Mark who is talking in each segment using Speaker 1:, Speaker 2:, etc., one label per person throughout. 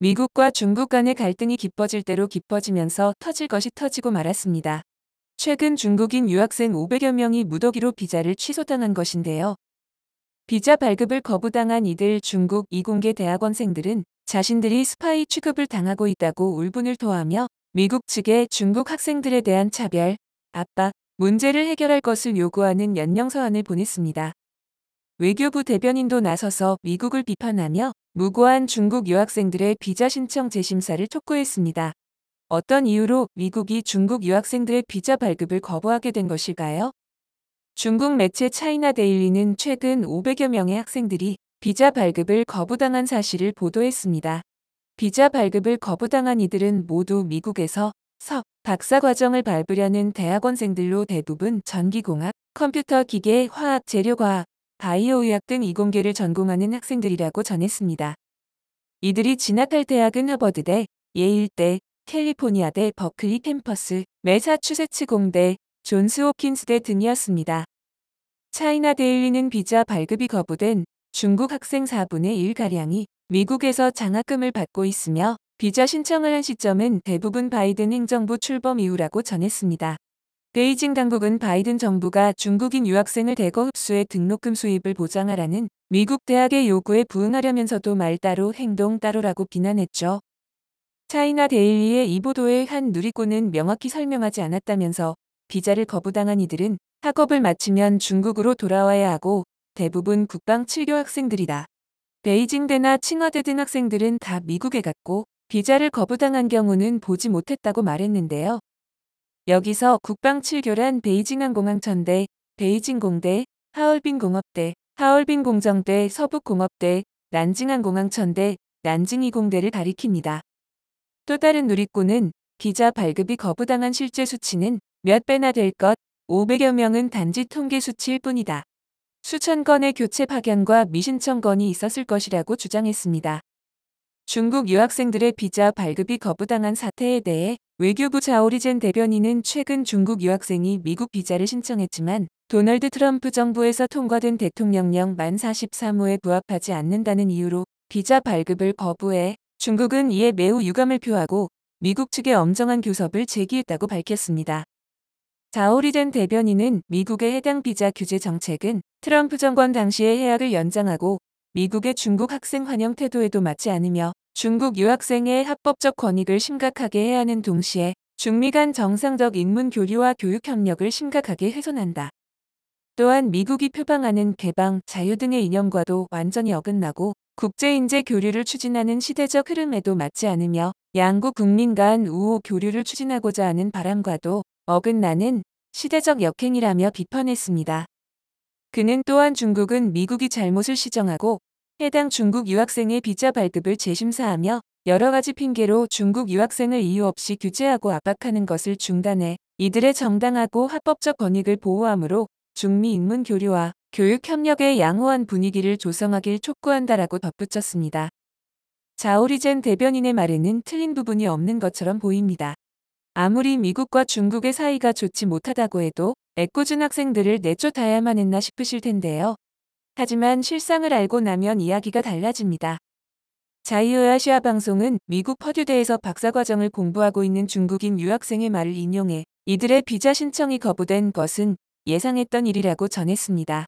Speaker 1: 미국과 중국 간의 갈등이 깊어질 대로 깊어지면서 터질 것이 터지고 말았습니다. 최근 중국인 유학생 500여 명이 무더기로 비자를 취소당한 것인데요. 비자 발급을 거부당한 이들 중국 이공계 대학원생들은 자신들이 스파이 취급을 당하고 있다고 울분을 토하며 미국 측에 중국 학생들에 대한 차별, 압박, 문제를 해결할 것을 요구하는 연명서안을 보냈습니다. 외교부 대변인도 나서서 미국을 비판하며 무고한 중국 유학생들의 비자 신청 재심사를 촉구했습니다. 어떤 이유로 미국이 중국 유학생들의 비자 발급을 거부하게 된 것일까요? 중국 매체 차이나 데일리는 최근 500여 명의 학생들이 비자 발급을 거부당한 사실을 보도했습니다. 비자 발급을 거부당한 이들은 모두 미국에서 석 박사 과정을 밟으려는 대학원생들로 대부분 전기공학, 컴퓨터 기계, 화학, 재료과학, 바이오의학 등 이공계를 전공하는 학생들이라고 전했습니다. 이들이 진학할 대학은 하버드대, 예일대, 캘리포니아대 버클리 캠퍼스, 매사추세츠 공대, 존스호킨스대 등이었습니다. 차이나 데일리는 비자 발급이 거부된 중국 학생 4분의 1가량이 미국에서 장학금을 받고 있으며 비자 신청을 한 시점은 대부분 바이든 행정부 출범 이후라고 전했습니다. 베이징 당국은 바이든 정부가 중국인 유학생을 대거 흡수해 등록금 수입을 보장하라는 미국 대학의 요구에 부응하려면서도 말 따로 행동 따로라고 비난했죠. 차이나 데일리의 이 보도에 한 누리꾼은 명확히 설명하지 않았다면서 비자를 거부당한 이들은 학업을 마치면 중국으로 돌아와야 하고 대부분 국방 7교 학생들이다. 베이징대나 칭화대 등 학생들은 다 미국에 갔고 비자를 거부당한 경우는 보지 못했다고 말했는데요. 여기서 국방 7교란 베이징항공항천대, 베이징공대, 하얼빈공업대, 하얼빈공정대, 서북공업대, 난징항공항천대, 난징이공대를 가리킵니다. 또 다른 누리꾼은 비자 발급이 거부당한 실제 수치는 몇 배나 될 것, 500여 명은 단지 통계 수치일 뿐이다. 수천 건의 교체 파견과 미신청 건이 있었을 것이라고 주장했습니다. 중국 유학생들의 비자 발급이 거부당한 사태에 대해 외교부 자오리젠 대변인은 최근 중국 유학생이 미국 비자를 신청했지만 도널드 트럼프 정부에서 통과된 대통령령 만 43호에 부합하지 않는다는 이유로 비자 발급을 거부해 중국은 이에 매우 유감을 표하고 미국 측에 엄정한 교섭을 제기했다고 밝혔습니다. 자오리젠 대변인은 미국의 해당 비자 규제 정책은 트럼프 정권 당시의 해악을 연장하고 미국의 중국 학생 환영 태도에도 맞지 않으며 중국 유학생의 합법적 권익을 심각하게 해야 하는 동시에 중미 간 정상적 인문 교류와 교육 협력을 심각하게 훼손한다. 또한 미국이 표방하는 개방, 자유 등의 이념과도 완전히 어긋나고 국제인재 교류를 추진하는 시대적 흐름에도 맞지 않으며 양국 국민 간 우호 교류를 추진하고자 하는 바람과도 어긋나는 시대적 역행이라며 비판했습니다. 그는 또한 중국은 미국이 잘못을 시정하고 해당 중국 유학생의 비자 발급을 재심사하며 여러 가지 핑계로 중국 유학생을 이유 없이 규제하고 압박하는 것을 중단해 이들의 정당하고 합법적 권익을 보호함으로 중미 인문 교류와 교육 협력의 양호한 분위기를 조성하길 촉구한다라고 덧붙였습니다. 자오리젠 대변인의 말에는 틀린 부분이 없는 것처럼 보입니다. 아무리 미국과 중국의 사이가 좋지 못하다고 해도 애꿎은 학생들을 내쫓아야만 했나 싶으실 텐데요. 하지만 실상을 알고 나면 이야기가 달라집니다. 자이오아시아 방송은 미국 퍼듀대에서 박사과정을 공부하고 있는 중국인 유학생의 말을 인용해 이들의 비자 신청이 거부된 것은 예상했던 일이라고 전했습니다.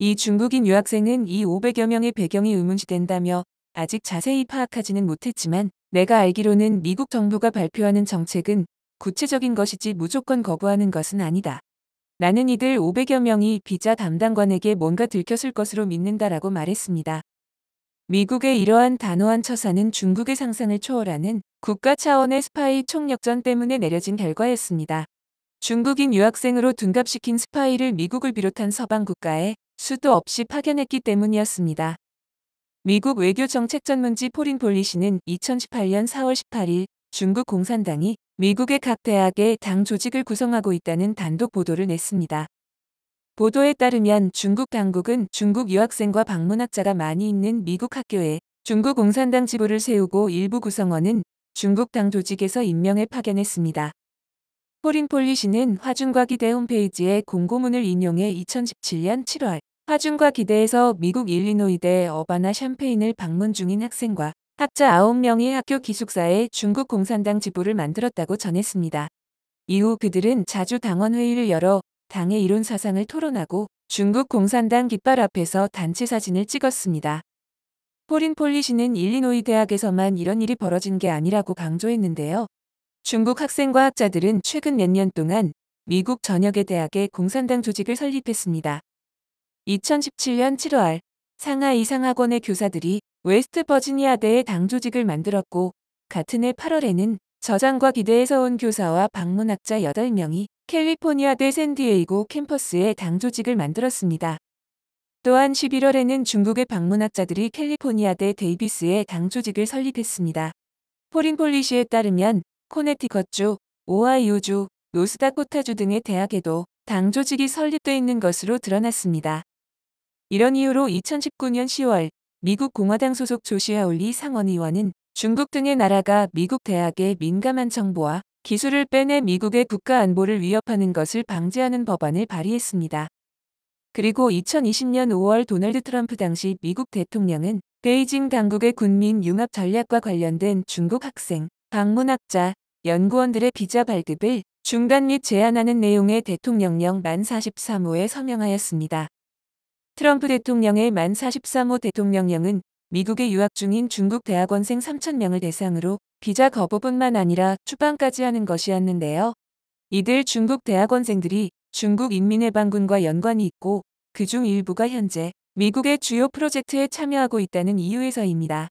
Speaker 1: 이 중국인 유학생은 이 500여 명의 배경이 의문시된다며 아직 자세히 파악하지는 못했지만 내가 알기로는 미국 정부가 발표하는 정책은 구체적인 것이지 무조건 거부하는 것은 아니다. 나는 이들 500여 명이 비자 담당관에게 뭔가 들켰을 것으로 믿는다라고 말했습니다. 미국의 이러한 단호한 처사는 중국의 상상을 초월하는 국가 차원의 스파이 총력전 때문에 내려진 결과였습니다. 중국인 유학생으로 둔갑시킨 스파이를 미국을 비롯한 서방 국가에 수도 없이 파견했기 때문이었습니다. 미국 외교정책전문지 포린 폴리시는 2018년 4월 18일 중국 공산당이 미국의 각 대학에 당 조직을 구성하고 있다는 단독 보도를 냈습니다. 보도에 따르면 중국 당국은 중국 유학생과 방문학자가 많이 있는 미국 학교에 중국 공산당 지부를 세우고 일부 구성원은 중국 당 조직에서 임명을 파견했습니다. 포린폴리시는 화중과 기대 홈페이지에 공고문을 인용해 2017년 7월 화중과 기대에서 미국 일리노이대 어바나 샴페인을 방문 중인 학생과 학자 9명이 학교 기숙사에 중국 공산당 지부를 만들었다고 전했습니다. 이후 그들은 자주 당원회의를 열어 당의 이론 사상을 토론하고 중국 공산당 깃발 앞에서 단체 사진을 찍었습니다. 포린 폴리시는 일리노이 대학에서만 이런 일이 벌어진 게 아니라고 강조했는데요. 중국 학생과 학자들은 최근 몇 년 동안 미국 전역의 대학에 공산당 조직을 설립했습니다. 2017년 7월 상하이 상학원의 교사들이 웨스트 버지니아대의 당 조직을 만들었고 같은 해 8월에는 저장과 기대에서 온 교사와 방문학자 8명이 캘리포니아대 샌디에이고 캠퍼스에 당 조직을 만들었습니다. 또한 11월에는 중국의 방문학자들이 캘리포니아대 데이비스에 당 조직을 설립했습니다. 포린폴리시에 따르면 코네티컷주, 오하이오주, 노스다코타주 등의 대학에도 당 조직이 설립되어 있는 것으로 드러났습니다. 이런 이유로 2019년 10월 미국 공화당 소속 조시아 올리 상원 의원은 중국 등의 나라가 미국 대학의 민감한 정보와 기술을 빼내 미국의 국가 안보를 위협하는 것을 방지하는 법안을 발의했습니다. 그리고 2020년 5월 도널드 트럼프 당시 미국 대통령은 베이징 당국의 군민 융합 전략과 관련된 중국 학생, 방문학자, 연구원들의 비자 발급을 중단 및 제한하는 내용의 대통령령 만 43호에 서명하였습니다. 트럼프 대통령의 만 43호 대통령령은 미국에 유학 중인 중국 대학원생 3,000명을 대상으로 비자 거부뿐만 아니라 추방까지 하는 것이었는데요. 이들 중국 대학원생들이 중국 인민해방군과 연관이 있고 그 중 일부가 현재 미국의 주요 프로젝트에 참여하고 있다는 이유에서입니다.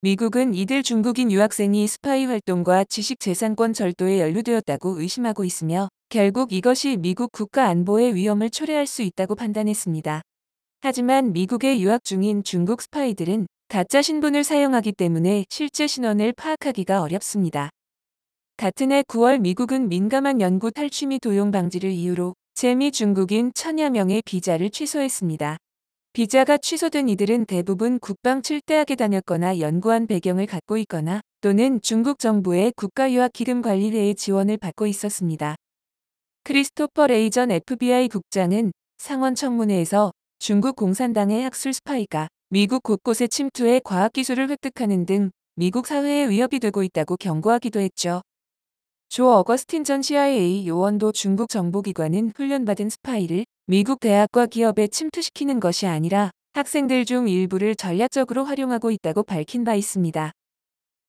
Speaker 1: 미국은 이들 중국인 유학생이 스파이 활동과 지식재산권 절도에 연루되었다고 의심하고 있으며 결국 이것이 미국 국가 안보의 위험을 초래할 수 있다고 판단했습니다. 하지만 미국에 유학 중인 중국 스파이들은 가짜 신분을 사용하기 때문에 실제 신원을 파악하기가 어렵습니다. 같은 해 9월 미국은 민감한 연구 탈취및 도용 방지를 이유로 재미 중국인 천여 명의 비자를 취소했습니다. 비자가 취소된 이들은 대부분 국방 칠대학에 다녔거나 연구한 배경을 갖고 있거나 또는 중국 정부의 국가유학기금관리회의 지원을 받고 있었습니다. 크리스토퍼 레이전 FBI 국장은 상원 청문회에서 중국 공산당의 학술 스파이가 미국 곳곳에 침투해 과학기술을 획득하는 등 미국 사회에 위협이 되고 있다고 경고하기도 했죠. 조 어거스틴 전 CIA 요원도 중국 정보기관은 훈련받은 스파이를 미국 대학과 기업에 침투시키는 것이 아니라 학생들 중 일부를 전략적으로 활용하고 있다고 밝힌 바 있습니다.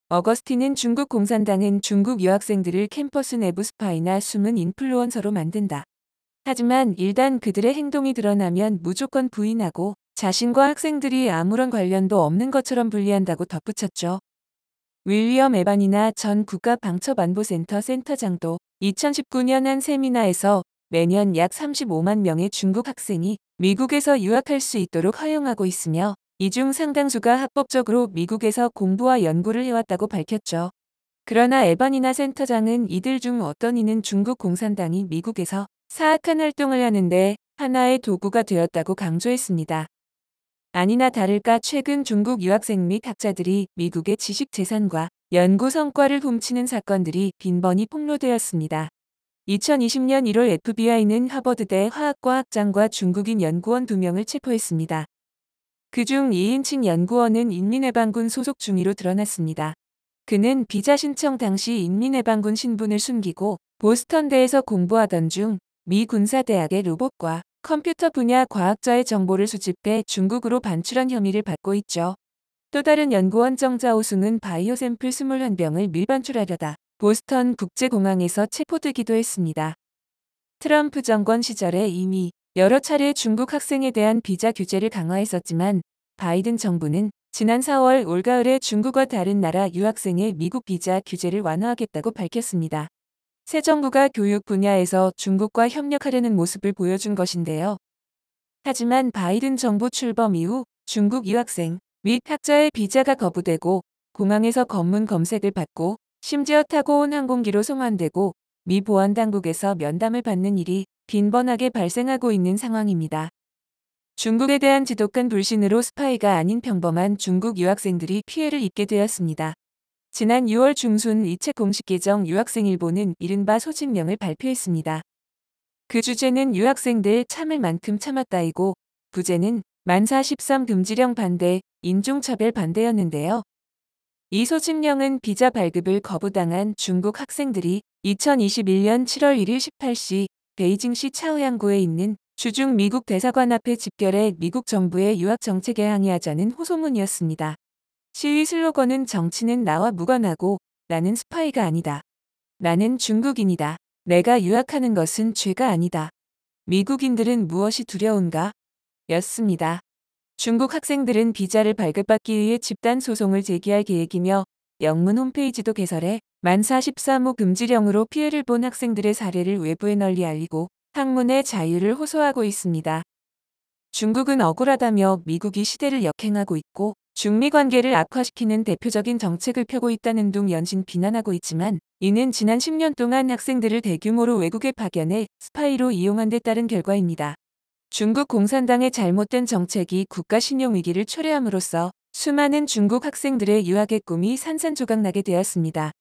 Speaker 1: 어거스틴은 중국 공산당은 중국 유학생들을 캠퍼스 내부 스파이나 숨은 인플루언서로 만든다. 하지만 일단 그들의 행동이 드러나면 무조건 부인하고 자신과 학생들이 아무런 관련도 없는 것처럼 분리한다고 덧붙였죠. 윌리엄 에반이나 전 국가방첩안보센터 센터장도 2019년 한 세미나에서 매년 약 35만 명의 중국 학생이 미국에서 유학할 수 있도록 허용하고 있으며 이 중 상당수가 합법적으로 미국에서 공부와 연구를 해왔다고 밝혔죠. 그러나 에반이나 센터장은 이들 중 어떤 이는 중국 공산당이 미국에서 사악한 활동을 하는데 하나의 도구가 되었다고 강조했습니다. 아니나 다를까 최근 중국 유학생 및 학자들이 미국의 지식 재산과 연구 성과를 훔치는 사건들이 빈번히 폭로되었습니다. 2020년 1월 FBI는 하버드대 화학과 학장과 중국인 연구원 2명을 체포했습니다. 그 중 2인칭 연구원은 인민해방군 소속 중위로 드러났습니다. 그는 비자 신청 당시 인민해방군 신분을 숨기고 보스턴대에서 공부하던 중미 군사대학의 로봇과 컴퓨터 분야 과학자의 정보를 수집해 중국으로 반출한 혐의를 받고 있죠. 또 다른 연구원 정자오승은 바이오 샘플 21병을 밀반출하려다 보스턴 국제공항에서 체포되기도 했습니다. 트럼프 정권 시절에 이미 여러 차례 중국 학생에 대한 비자 규제를 강화했었지만 바이든 정부는 지난 4월 올가을에 중국과 다른 나라 유학생의 미국 비자 규제를 완화하겠다고 밝혔습니다. 새 정부가 교육 분야에서 중국과 협력하려는 모습을 보여준 것인데요. 하지만 바이든 정부 출범 이후 중국 유학생 및 학자의 비자가 거부되고 공항에서 검문 검색을 받고 심지어 타고 온 항공기로 송환되고 미 보안 당국에서 면담을 받는 일이 빈번하게 발생하고 있는 상황입니다. 중국에 대한 지독한 불신으로 스파이가 아닌 평범한 중국 유학생들이 피해를 입게 되었습니다. 지난 6월 중순 이 책 공식 계정 유학생일본은 이른바 소집령을 발표했습니다. 그 주제는 유학생들 참을 만큼 참았다이고 부제는 만사 13 금지령 반대, 인종차별 반대였는데요. 이 소집령은 비자 발급을 거부당한 중국 학생들이 2021년 7월 1일 18시 베이징시 차오양구에 있는 주중 미국 대사관 앞에 집결해 미국 정부의 유학 정책에 항의하자는 호소문이었습니다. 시위 슬로건은 정치는 나와 무관하고 나는 스파이가 아니다. 나는 중국인이다. 내가 유학하는 것은 죄가 아니다. 미국인들은 무엇이 두려운가? 였습니다. 중국 학생들은 비자를 발급받기 위해 집단 소송을 제기할 계획이며 영문 홈페이지도 개설해 만 43호 금지령으로 피해를 본 학생들의 사례를 외부에 널리 알리고 학문의 자유를 호소하고 있습니다. 중국은 억울하다며 미국이 시대를 역행하고 있고 중미 관계를 악화시키는 대표적인 정책을 펴고 있다는 둥 연신 비난하고 있지만 이는 지난 10년 동안 학생들을 대규모로 외국에 파견해 스파이로 이용한 데 따른 결과입니다. 중국 공산당의 잘못된 정책이 국가 신용 위기를 초래함으로써 수많은 중국 학생들의 유학의 꿈이 산산조각나게 되었습니다.